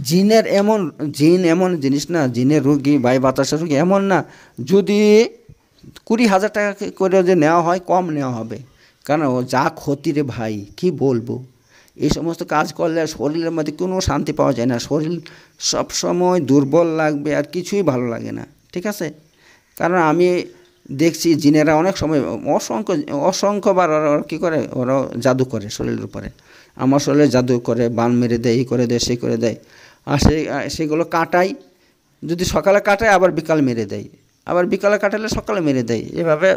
জিনের এমন জিন এমন জিনিস না জিনের রুগী বাই বাতাসের রুগী এমন না যদি কুড়ি হাজার টাকা করে যে নেওয়া হয় কম নেওয়া হবে কারণ ও যা ক্ষতি রে ভাই কি বলবো এই সমস্ত কাজ করলে শরীরের মধ্যে কোনো শান্তি পাওয়া যায় না শরীর সবসময় দুর্বল লাগবে আর কিছুই ভালো লাগে না ঠিক আছে কারণ আমি দেখছি জিনেরা অনেক সময় অসংখ্য অসংখ্যবার ওরা কী করে ওরা জাদু করে শরীরের উপরে আমার শরীরে জাদু করে বান মেরে দেয় এই করে দেয় সেই করে দেয় আর সেই সেগুলো কাটাই যদি সকালে কাটায় আবার বিকাল মেরে দেয় আবার বিকালে কাটালে সকালে মেরে দেয় এভাবে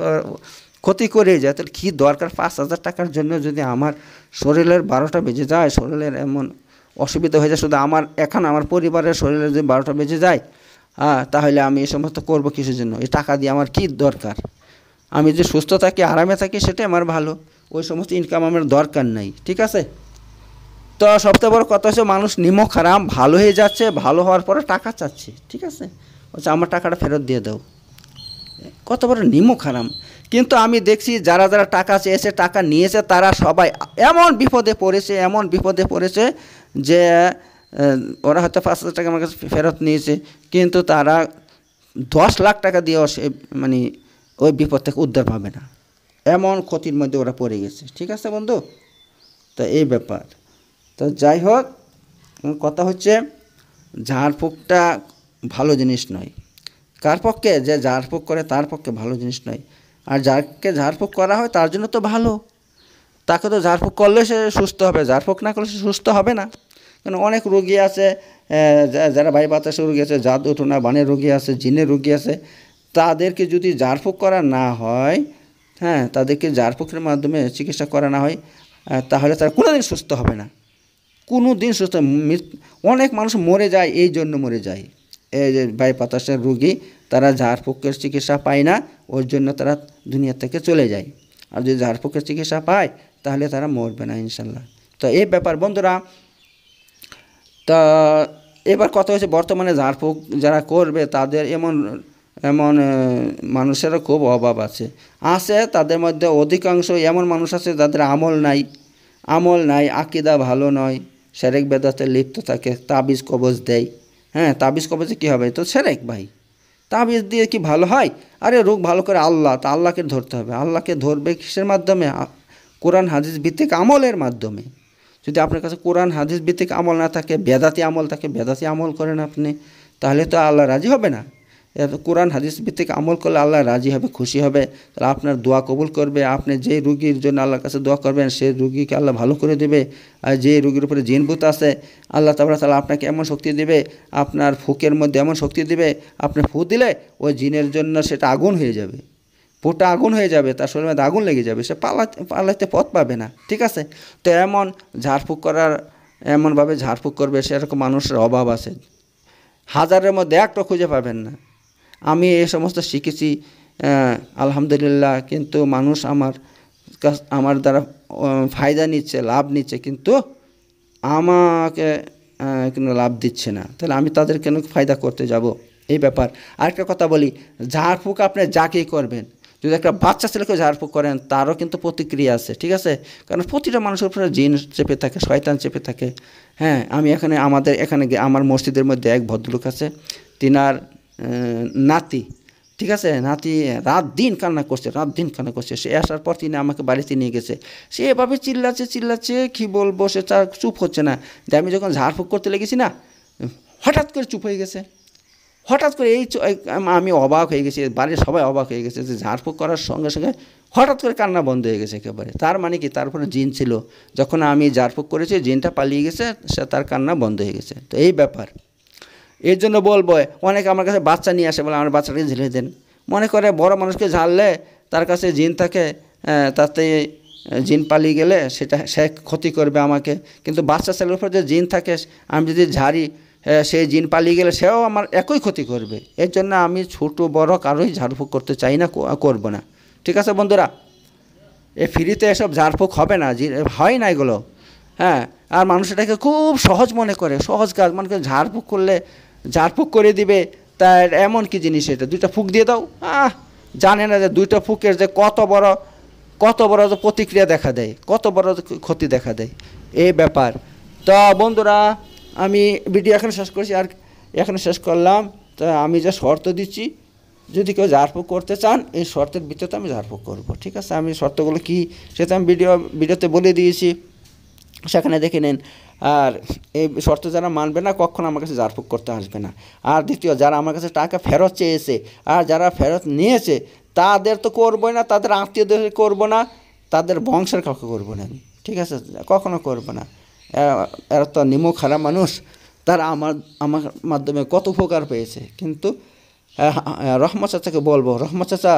ক্ষতি করে যায় তাহলে কী দরকার পাঁচ হাজার টাকার জন্য যদি আমার শরীরের বারোটা বেজে যায় শরীরের এমন অসুবিধা হয়ে যায় শুধু আমার এখন আমার পরিবারের শরীরে যদি বারোটা বেজে যায় হ্যাঁ তাহলে আমি এই সমস্ত করবো কিসের জন্য এই টাকা দিয়ে আমার কি দরকার আমি যে সুস্থ থাকি আরামে থাকি সেটাই আমার ভালো ওই সমস্ত ইনকাম আমার দরকার নাই ঠিক আছে তো সবচেয়ে বড় কথা হচ্ছে মানুষ নিমখ হারাম ভালো হয়ে যাচ্ছে ভালো হওয়ার পরে টাকা চাচ্ছে ঠিক আছে হচ্ছে আমার টাকাটা ফেরত দিয়ে দাও কত বড় নিমখ হারাম কিন্তু আমি দেখছি যারা যারা টাকা চেয়েছে টাকা নিয়েছে তারা সবাই এমন বিপদে পড়েছে এমন বিপদে পড়েছে যে ওরা হয়তো পাঁচ হাজার টাকা আমার কাছে ফেরত নিয়েছে কিন্তু তারা দশ লাখ টাকা দিয়েও সে মানে ওই বিপদ থেকে উদ্ধার পাবে না এমন ক্ষতির মধ্যে ওরা পড়ে গেছে ঠিক আছে বন্ধু তো এই ব্যাপার তো যাই হোক কথা হচ্ছে ঝাড়ফুঁকটা ভালো জিনিস নয় কার পক্ষে যে ঝাড়ফুঁক করে তার পক্ষে ভালো জিনিস নয় আর যাকে ঝাড়ফুঁক করা হয় তার জন্য তো ভালো তাকে তো ঝাড়ফুঁক করলে সে সুস্থ হবে ঝাড়ফুঁক না করলে সে সুস্থ হবে না কারণ অনেক রোগী আছে যারা ভাই বাতাসের রোগী আছে জাদু উঠোনা বানের রোগী আছে জিনের রোগী আছে তাদেরকে যদি জারফুক করা না হয় হ্যাঁ তাদেরকে জারফুকের মাধ্যমে চিকিৎসা করা না হয় তাহলে তারা কোনোদিন সুস্থ হবে না কোনো দিন সুস্থ অনেক মানুষ মরে যায় এই জন্য মরে যায় এই যে ভাই বাতাসের রোগী তারা ঝাড়ফুকের চিকিৎসা পায় না ওর জন্য তারা দুনিয়া থেকে চলে যায় আর যদি ঝাড়ফুকের চিকিৎসা পায় তাহলে তারা মরবে না ইনশাল্লাহ তো এই ব্যাপার বন্ধুরা তা এবার কথা হচ্ছে বর্তমানে ঝাড়ফুঁক যারা করবে তাদের এমন এমন মানুষেরও খুব অভাব আছে আছে তাদের মধ্যে অধিকাংশ এমন মানুষ আছে যাদের আমল নাই আমল নাই আকিদা ভালো নয় সেরেক বেদাতে লিপ্ত থাকে তাবিজ কবজ দেয় হ্যাঁ তাবিজ কবজে কী হবে তো সেরেক ভাই তাবিজ দিয়ে কি ভালো হয় আরে রোগ ভালো করে আল্লাহ তা আল্লাহকে ধরতে হবে আল্লাহকে ধরবে কিসের মাধ্যমে কোরআন হাদিস ভিত্তিক আমলের মাধ্যমে যদি আপনার কাছে কোরআন হাদিস ভিত্তিক আমল না থাকে বেদাতি আমল থাকে বেদাতি আমল করেন আপনি তাহলে তো আল্লাহ রাজি হবে না কোরআন হাদিস ভিত্তিক আমল করলে আল্লাহ রাজি হবে খুশি হবে তাহলে আপনার দোয়া কবুল করবে আপনি যে রুগীর জন্য আল্লাহর কাছে দোয়া করবেন সেই রুগীকে আল্লাহ ভালো করে দেবে আর যে রুগীর উপরে জিনভূত আছে আল্লাহ তাবরা তাহলে আপনাকে এমন শক্তি দেবে আপনার ফুকের মধ্যে এমন শক্তি দেবে আপনি ফু দিলে ওই জিনের জন্য সেটা আগুন হয়ে যাবে পোটা আগুন হয়ে যাবে তার শরীরে আগুন লেগে যাবে সে পালা পালাতে পথ পাবে না ঠিক আছে তো এমন ঝাড়ফুঁক করার এমনভাবে ঝাড়ফুঁক করবে সেরকম মানুষের অভাব আছে হাজারের মধ্যে একটা খুঁজে পাবেন না আমি এই সমস্ত শিখেছি আলহামদুলিল্লাহ কিন্তু মানুষ আমার কাছ আমার দ্বারা ফায়দা নিচ্ছে লাভ নিচ্ছে কিন্তু আমাকে কোনো লাভ দিচ্ছে না তাহলে আমি তাদের কেন ফায়দা করতে যাব এই ব্যাপার আরেকটা কথা বলি ঝাড়ফুঁক আপনি যাকেই করবেন যদি একটা বাচ্চা ছেলেকে ঝাড়ফুঁক করেন তারও কিন্তু প্রতিক্রিয়া আছে ঠিক আছে কারণ প্রতিটা মানুষের উপরে জিন চেপে থাকে শয়তান চেপে থাকে হ্যাঁ আমি এখানে আমাদের এখানে আমার মসজিদের মধ্যে এক ভদ্রলোক আছে তিনার নাতি ঠিক আছে নাতি রাত দিন কান্না করছে রাত দিন কান্না করছে সে আসার পর তিনি আমাকে বাড়িতে নিয়ে গেছে সে এভাবে চিল্লাচ্ছে চিল্লাচ্ছে কী বলবো সে তার চুপ হচ্ছে না যে আমি যখন ঝাড়ফুঁক করতে লেগেছি না হঠাৎ করে চুপ হয়ে গেছে হঠাৎ করে এই আমি অবাক হয়ে গেছি বাড়ির সবাই অবাক হয়ে গেছে যে ঝাড়ফুঁক করার সঙ্গে সঙ্গে হঠাৎ করে কান্না বন্ধ হয়ে গেছে একেবারে তার মানে কি তারপরে জিন ছিল যখন আমি ঝাড়ফুঁক করেছি জিনটা পালিয়ে গেছে সে তার কান্না বন্ধ হয়ে গেছে তো এই ব্যাপার এর জন্য বলবো অনেকে আমার কাছে বাচ্চা নিয়ে আসে বলে আমার বাচ্চাটাকে ঝেলে দেন মনে করে বড় মানুষকে ঝাড়লে তার কাছে জিন থাকে তাতে জিন পালিয়ে গেলে সেটা সে ক্ষতি করবে আমাকে কিন্তু বাচ্চা ছেলের উপর যে জিন থাকে আমি যদি ঝাড়ি সে জিন পালিয়ে গেলে সেও আমার একই ক্ষতি করবে এর জন্য আমি ছোট বড় কারোই ঝাড়ফুঁক করতে চাই না করব না ঠিক আছে বন্ধুরা এ ফ্রিতে এসব ঝাড়ফুঁক হবে না হয় না এগুলো হ্যাঁ আর মানুষ এটাকে খুব সহজ মনে করে সহজ কাজ মনে করে ঝাড়ফুঁক করলে ঝাড়ফুঁক করে দিবে তার এমন কি জিনিস এটা দুইটা ফুঁক দিয়ে দাও আহ জানে না যে দুইটা ফুকের যে কত বড় কত বড় যে প্রতিক্রিয়া দেখা দেয় কত বড় ক্ষতি দেখা দেয় এই ব্যাপার তো বন্ধুরা আমি ভিডিও এখানে শেষ করছি আর এখানে শেষ করলাম তা আমি যা শর্ত দিচ্ছি যদি কেউ ঝাড়ফুঁক করতে চান এই শর্তের ভিতরে আমি ঝাড়ফুঁক করবো ঠিক আছে আমি শর্তগুলো কী সেটা আমি ভিডিও ভিডিওতে বলে দিয়েছি সেখানে দেখে নিন আর এই শর্ত যারা মানবে না কখনো আমার কাছে ঝাড়ফুঁক করতে আসবে না আর দ্বিতীয় যারা আমার কাছে টাকা ফেরত চেয়েছে আর যারা ফেরত নিয়েছে তাদের তো করবোই না তাদের আত্মীয়দের করবো না তাদের বংশের কাউকে করবো না আমি ঠিক আছে কখনো করবো না এরা তো নিমো খারাপ মানুষ তারা আমার আমার মাধ্যমে কত উপকার পেয়েছে কিন্তু রহমা চাচাকে বলবো রহমা চাচা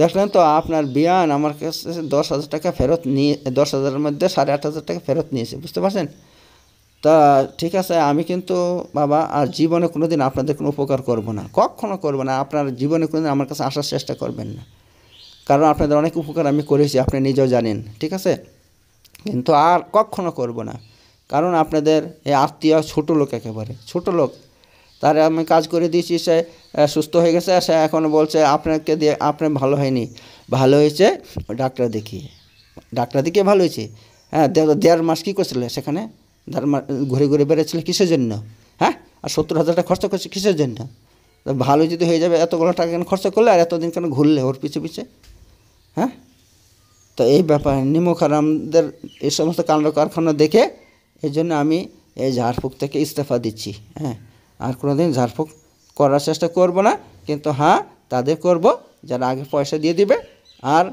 দেখলেন তো আপনার বিয়ান আমার কাছে দশ হাজার টাকা ফেরত নিয়ে দশ হাজারের মধ্যে সাড়ে আট হাজার টাকা ফেরত নিয়েছে বুঝতে পারছেন তা ঠিক আছে আমি কিন্তু বাবা আর জীবনে কোনো দিন আপনাদের কোনো উপকার করব না কখনও করব না আপনার জীবনে কোনো দিন আমার কাছে আসার চেষ্টা করবেন না কারণ আপনাদের অনেক উপকার আমি করেছি আপনি নিজেও জানেন ঠিক আছে কিন্তু আর কখনও করব না কারণ আপনাদের এই আত্মীয় ছোটো লোক একেবারে ছোটো লোক তার আমি কাজ করে দিয়েছি সে সুস্থ হয়ে গেছে সে এখন বলছে আপনাকে দিয়ে আপনার ভালো হয়নি ভালো হয়েছে ডাক্তার দেখিয়ে ডাক্তার দেখিয়ে ভালো হয়েছে হ্যাঁ দেড় মাস কী করছিল সেখানে দেড় মাস ঘুরে ঘুরে বেড়েছিল কিসের জন্য হ্যাঁ আর সত্তর হাজার টাকা খরচা করছে কিসের জন্য ভালো যদি হয়ে যাবে এতগুলো টাকা কেন খরচা করলে আর এতদিন কেন ঘুরলে ওর পিছে পিছে হ্যাঁ তো এই ব্যাপার নিমখারামদের এই সমস্ত কাণ্ড কারখানা দেখে এই জন্য আমি এই ঝাড়ফুঁক থেকে ইস্তফা দিচ্ছি হ্যাঁ আর কোনো দিন ঝাড়ফুঁক করার চেষ্টা করব না কিন্তু হ্যাঁ তাদের করব যারা আগে পয়সা দিয়ে দিবে আর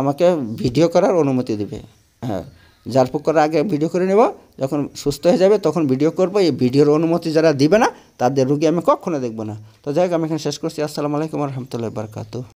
আমাকে ভিডিও করার অনুমতি দেবে হ্যাঁ ঝাড়ফুঁক করার আগে ভিডিও করে নেব যখন সুস্থ হয়ে যাবে তখন ভিডিও করব এই ভিডিওর অনুমতি যারা দিবে না তাদের রুগী আমি কখনো দেখব না তো যাই হোক আমি এখানে শেষ করছি আসসালামু আলাইকুম রহমতুল্লাহ বারকাত